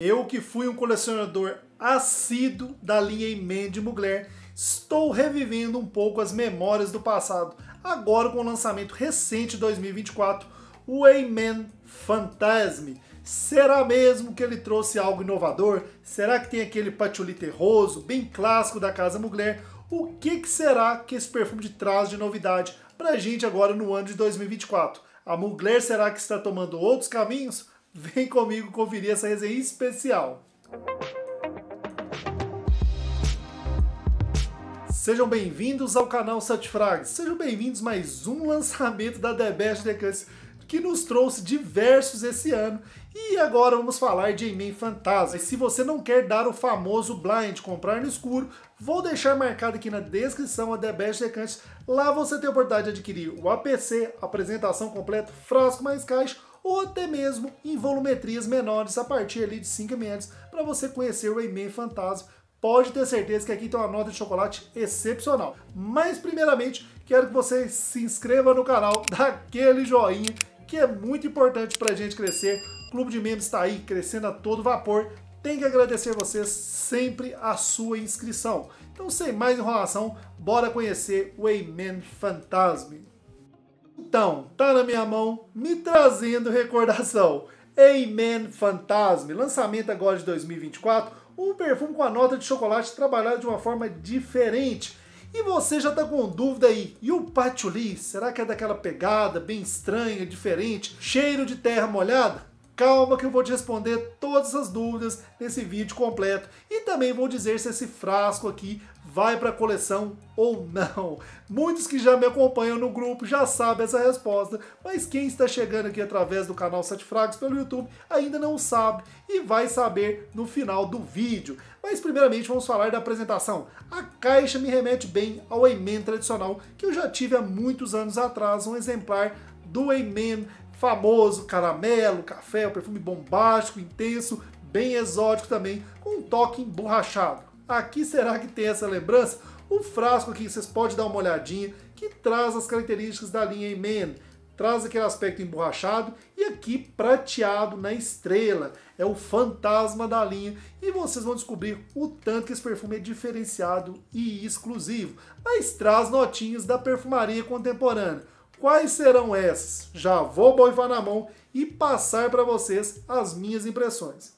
Eu que fui um colecionador assíduo da linha de Mugler, estou revivendo um pouco as memórias do passado, agora com o lançamento recente 2024, o Amen Fantasme. Será mesmo que ele trouxe algo inovador? Será que tem aquele patchouli terroso, bem clássico da Casa Mugler? O que, que será que esse perfume traz de novidade pra gente agora no ano de 2024? A Mugler será que está tomando outros caminhos? Vem comigo conferir essa resenha especial. Sejam bem-vindos ao canal Satisfrag. Sejam bem-vindos mais um lançamento da The Best que nos trouxe diversos esse ano. E agora vamos falar de Emen Fantasma. E se você não quer dar o famoso blind, comprar no escuro, vou deixar marcado aqui na descrição a The Best Lá você tem a oportunidade de adquirir o APC, apresentação completa, frasco mais caixa, ou até mesmo em volumetrias menores a partir ali de 5 ml para você conhecer o Rayman Fantasma. Pode ter certeza que aqui tem uma nota de chocolate excepcional. Mas primeiramente, quero que você se inscreva no canal, dá aquele joinha que é muito importante para a gente crescer. O Clube de Membros está aí crescendo a todo vapor. Tem que agradecer vocês sempre a sua inscrição. Então, sem mais enrolação, bora conhecer o Amen Fantasma. Então, tá na minha mão, me trazendo recordação. Amen Fantasme, lançamento agora de 2024, um perfume com a nota de chocolate trabalhado de uma forma diferente. E você já tá com dúvida aí, e o patchouli, será que é daquela pegada bem estranha, diferente, cheiro de terra molhada? Calma que eu vou te responder todas as dúvidas nesse vídeo completo e também vou dizer se esse frasco aqui vai para a coleção ou não? Muitos que já me acompanham no grupo já sabem essa resposta, mas quem está chegando aqui através do canal Sete Fragos pelo YouTube ainda não sabe e vai saber no final do vídeo. Mas primeiramente vamos falar da apresentação. A caixa me remete bem ao Amen tradicional que eu já tive há muitos anos atrás, um exemplar do Amen famoso, caramelo, café, um perfume bombástico, intenso, bem exótico também, com um toque emborrachado. Aqui será que tem essa lembrança? O frasco aqui, vocês podem dar uma olhadinha, que traz as características da linha Eman, Traz aquele aspecto emborrachado e aqui prateado na estrela. É o fantasma da linha. E vocês vão descobrir o tanto que esse perfume é diferenciado e exclusivo. Mas traz notinhas da perfumaria contemporânea. Quais serão essas? Já vou boivar na mão e passar para vocês as minhas impressões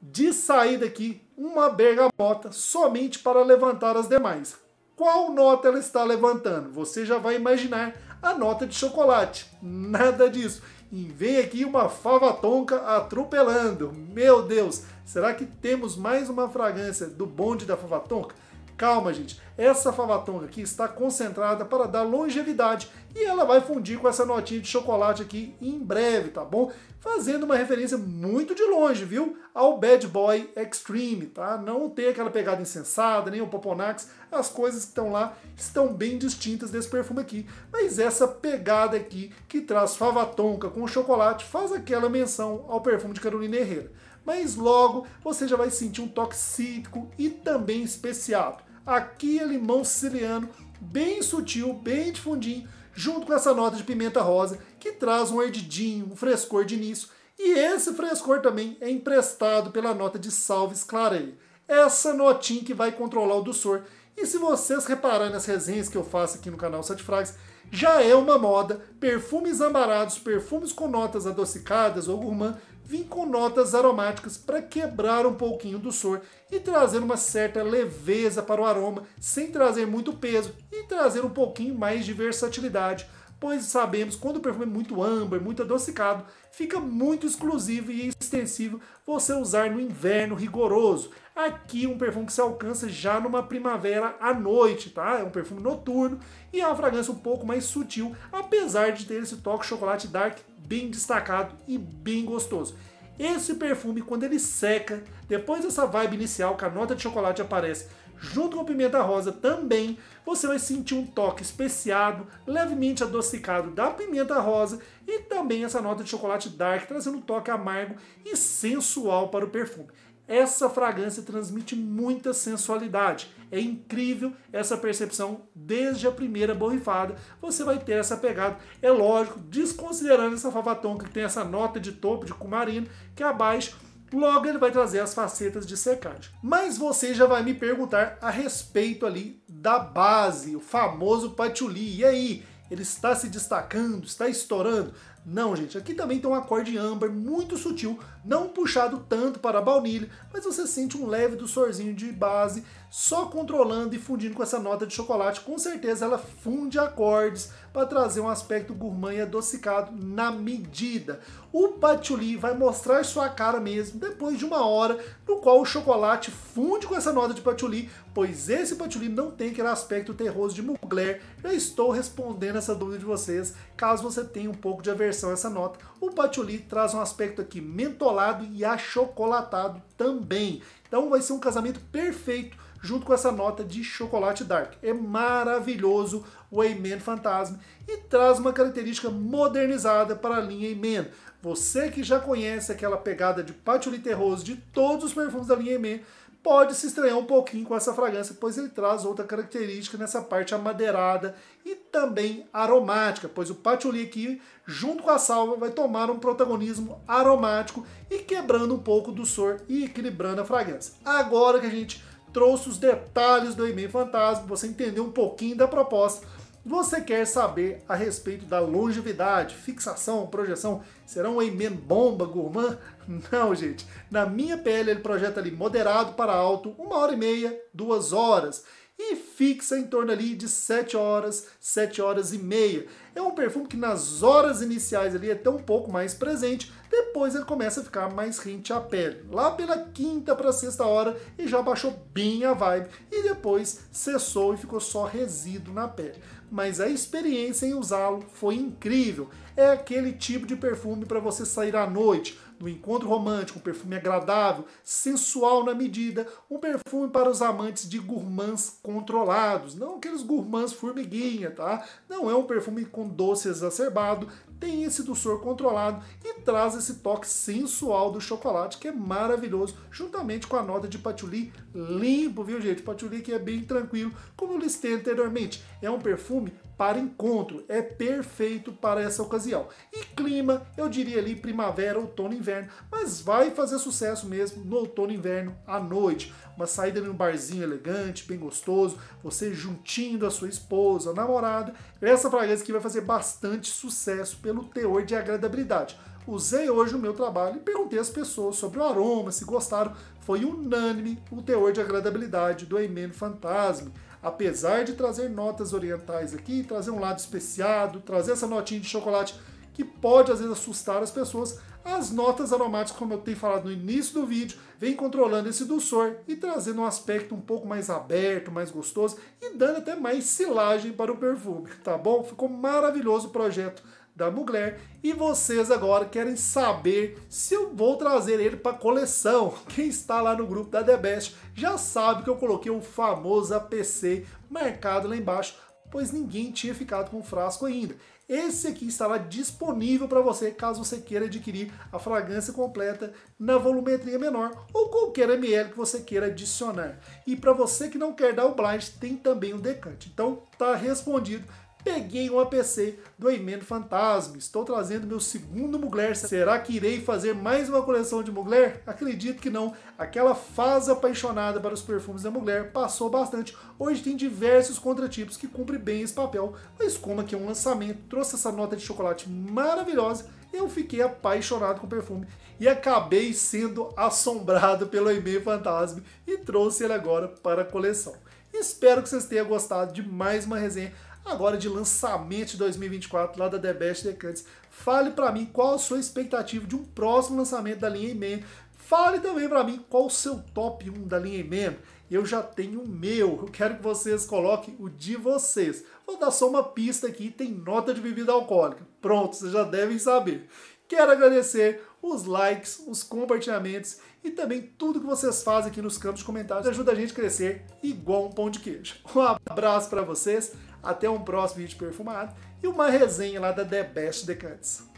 de sair daqui uma bergamota somente para levantar as demais. Qual nota ela está levantando? Você já vai imaginar a nota de chocolate. Nada disso. E vem aqui uma fava tonca atropelando. Meu Deus, será que temos mais uma fragrância do bonde da fava tonca? Calma, gente. Essa fava tonca aqui está concentrada para dar longevidade e ela vai fundir com essa notinha de chocolate aqui em breve, tá bom? Fazendo uma referência muito de longe, viu? Ao Bad Boy Extreme, tá? Não tem aquela pegada insensada, nem o Poponax, as coisas que estão lá estão bem distintas desse perfume aqui. Mas essa pegada aqui, que traz fava tonka com chocolate, faz aquela menção ao perfume de Carolina Herrera. Mas logo você já vai sentir um toque cítrico e também especiado. Aqui é limão siciliano, bem sutil, bem de fundinho, junto com essa nota de pimenta rosa, que traz um ardidinho, um frescor de início, e esse frescor também é emprestado pela nota de Salves clarei Essa notinha que vai controlar o doçor. E se vocês repararem nas resenhas que eu faço aqui no canal Frags, já é uma moda perfumes ambarados, perfumes com notas adocicadas ou gourmand vim com notas aromáticas para quebrar um pouquinho do sor e trazer uma certa leveza para o aroma, sem trazer muito peso e trazer um pouquinho mais de versatilidade, pois sabemos quando o perfume é muito âmbar, muito adocicado, fica muito exclusivo e extensivo você usar no inverno rigoroso. Aqui um perfume que se alcança já numa primavera à noite, tá? É um perfume noturno e é uma fragrância um pouco mais sutil, apesar de ter esse toque chocolate dark bem destacado e bem gostoso. Esse perfume, quando ele seca, depois dessa vibe inicial que a nota de chocolate aparece junto com a pimenta rosa também, você vai sentir um toque especiado, levemente adocicado da pimenta rosa e também essa nota de chocolate dark, trazendo um toque amargo e sensual para o perfume. Essa fragrância transmite muita sensualidade. É incrível essa percepção desde a primeira borrifada. Você vai ter essa pegada. É lógico, desconsiderando essa favatonca que tem essa nota de topo de cumarino, que abaixo logo ele vai trazer as facetas de secagem. Mas você já vai me perguntar a respeito ali da base, o famoso patchouli. E aí, ele está se destacando, está estourando. Não, gente, aqui também tem um acorde âmbar muito sutil, não puxado tanto para a baunilha, mas você sente um leve doçorzinho de base, só controlando e fundindo com essa nota de chocolate. Com certeza ela funde acordes para trazer um aspecto gourmand e adocicado na medida. O patchouli vai mostrar sua cara mesmo depois de uma hora, no qual o chocolate funde com essa nota de patchouli, pois esse patchouli não tem aquele aspecto terroso de Mugler. Eu estou respondendo essa dúvida de vocês, caso você tenha um pouco de aversão essa nota. O patchouli traz um aspecto aqui mentolado e achocolatado também. Então vai ser um casamento perfeito junto com essa nota de chocolate dark. É maravilhoso o Amen Fantasma e traz uma característica modernizada para a linha Amen. Você que já conhece aquela pegada de patchouli terroso de todos os perfumes da linha Eme, pode se estranhar um pouquinho com essa fragrância, pois ele traz outra característica nessa parte amadeirada e também aromática, pois o patchouli aqui, junto com a salva, vai tomar um protagonismo aromático e quebrando um pouco do sor e equilibrando a fragrância. Agora que a gente trouxe os detalhes do Eme Fantasma, você entendeu um pouquinho da proposta, você quer saber a respeito da longevidade, fixação, projeção? Será um amen bomba gourmand? Não, gente. Na minha pele ele projeta ali moderado para alto, uma hora e meia, duas horas. E fixa em torno ali de 7 horas, 7 horas e meia. É um perfume que nas horas iniciais ali é tão pouco mais presente, depois ele começa a ficar mais rente à pele. Lá pela quinta para sexta hora e já baixou bem a vibe e depois cessou e ficou só resíduo na pele mas a experiência em usá-lo foi incrível é aquele tipo de perfume para você sair à noite, no encontro romântico, um perfume agradável, sensual na medida, um perfume para os amantes de gourmands controlados, não aqueles gourmands formiguinha, tá? Não é um perfume com doce exacerbado, tem esse doçor controlado e traz esse toque sensual do chocolate que é maravilhoso, juntamente com a nota de patchouli limpo, viu gente? Patchouli que é bem tranquilo, como eu listei anteriormente, é um perfume para encontro, é perfeito para essa ocasião. E clima, eu diria ali primavera, outono, inverno, mas vai fazer sucesso mesmo no outono, inverno à noite. Uma saída num barzinho elegante, bem gostoso, você juntinho da sua esposa, namorado. Essa fragrância que vai fazer bastante sucesso pelo teor de agradabilidade usei hoje no meu trabalho e perguntei às pessoas sobre o aroma, se gostaram. Foi unânime o teor de agradabilidade do Emeno Fantasma apesar de trazer notas orientais aqui, trazer um lado especiado, trazer essa notinha de chocolate que pode às vezes assustar as pessoas, as notas aromáticas, como eu tenho falado no início do vídeo, vem controlando esse dulçor e trazendo um aspecto um pouco mais aberto, mais gostoso e dando até mais silagem para o perfume, tá bom? Ficou maravilhoso o projeto da Mugler e vocês agora querem saber se eu vou trazer ele para coleção. Quem está lá no grupo da The Best já sabe que eu coloquei o famoso APC marcado lá embaixo, pois ninguém tinha ficado com o frasco ainda. Esse aqui estará disponível para você caso você queira adquirir a fragrância completa na volumetria menor ou qualquer ml que você queira adicionar. E para você que não quer dar o blind, tem também o decante. Então tá respondido peguei um APC do Emendo Fantasma. Estou trazendo meu segundo Mugler. Será que irei fazer mais uma coleção de Mugler? Acredito que não. Aquela fase apaixonada para os perfumes da Mugler passou bastante. Hoje tem diversos contratipos que cumprem bem esse papel, mas como aqui é um lançamento, trouxe essa nota de chocolate maravilhosa, eu fiquei apaixonado com o perfume e acabei sendo assombrado pelo Emendo Fantasma e trouxe ele agora para a coleção. Espero que vocês tenham gostado de mais uma resenha agora de lançamento de 2024 lá da The Best Decantes. Fale para mim qual a sua expectativa de um próximo lançamento da linha Imen. Fale também para mim qual o seu top 1 da linha Imen. Eu já tenho o meu, eu quero que vocês coloquem o de vocês. Vou dar só uma pista aqui, tem nota de bebida alcoólica. Pronto, vocês já devem saber. Quero agradecer os likes, os compartilhamentos e também tudo que vocês fazem aqui nos campos de comentários. Ajuda a gente a crescer igual um pão de queijo. Um abraço para vocês até um próximo vídeo perfumado e uma resenha lá da The Best Decants.